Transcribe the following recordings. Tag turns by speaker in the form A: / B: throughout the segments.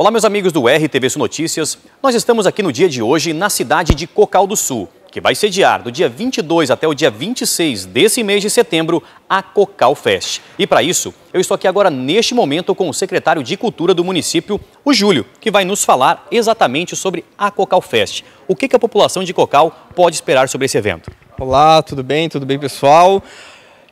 A: Olá, meus amigos do RTV Sul Notícias. Nós estamos aqui no dia de hoje na cidade de Cocal do Sul, que vai sediar do dia 22 até o dia 26 desse mês de setembro a Cocal Fest. E para isso, eu estou aqui agora neste momento com o secretário de Cultura do município, o Júlio, que vai nos falar exatamente sobre a Cocal Fest. O que, que a população de
B: Cocal pode esperar sobre esse evento? Olá, tudo bem? Tudo bem, pessoal?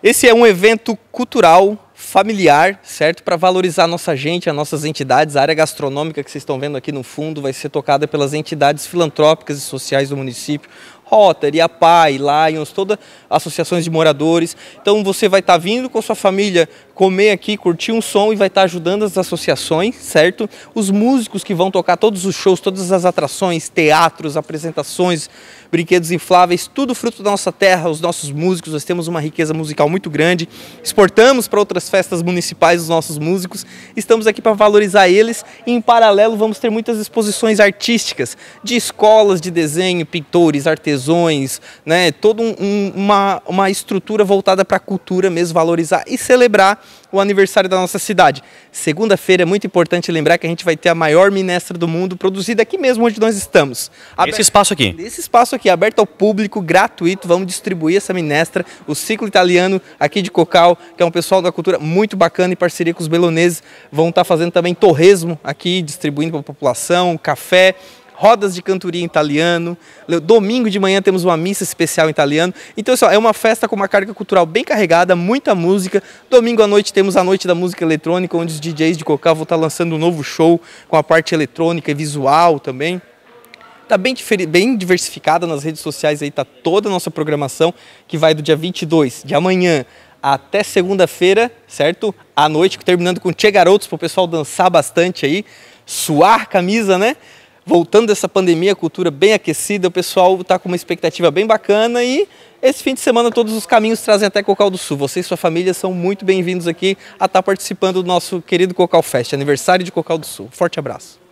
B: Esse é um evento cultural familiar, certo? Para valorizar a nossa gente, as nossas entidades. A área gastronômica que vocês estão vendo aqui no fundo vai ser tocada pelas entidades filantrópicas e sociais do município, Rotary, a PAI, Lions, todas associações de moradores. Então você vai estar tá vindo com a sua família comer aqui, curtir um som e vai estar tá ajudando as associações, certo? Os músicos que vão tocar todos os shows, todas as atrações, teatros, apresentações, brinquedos infláveis, tudo fruto da nossa terra, os nossos músicos, nós temos uma riqueza musical muito grande. Exportamos para outras festas municipais os nossos músicos. Estamos aqui para valorizar eles e em paralelo vamos ter muitas exposições artísticas de escolas de desenho, pintores, artesãos, lesões, né? toda um, um, uma, uma estrutura voltada para a cultura mesmo, valorizar e celebrar o aniversário da nossa cidade. Segunda-feira é muito importante lembrar que a gente vai ter a maior minestra do mundo produzida aqui mesmo onde nós estamos. Aber... Esse espaço aqui. Esse espaço aqui, aberto ao público, gratuito. Vamos distribuir essa minestra. O ciclo italiano aqui de Cocal, que é um pessoal da cultura muito bacana, em parceria com os beloneses, vão estar tá fazendo também torresmo aqui, distribuindo para a população, café rodas de cantoria em italiano, domingo de manhã temos uma missa especial em italiano. Então, só assim, é uma festa com uma carga cultural bem carregada, muita música. Domingo à noite temos a Noite da Música Eletrônica, onde os DJs de Cocá vão estar lançando um novo show com a parte eletrônica e visual também. Está bem, bem diversificada nas redes sociais, aí está toda a nossa programação, que vai do dia 22 de amanhã até segunda-feira, certo? À noite, terminando com Che Garotos, para o pessoal dançar bastante aí, suar camisa, né? voltando dessa pandemia, cultura bem aquecida, o pessoal está com uma expectativa bem bacana e esse fim de semana todos os caminhos trazem até Cocal do Sul. Você e sua família são muito bem-vindos aqui a estar tá participando do nosso querido Cocal Fest, aniversário de Cocal do Sul. Forte abraço.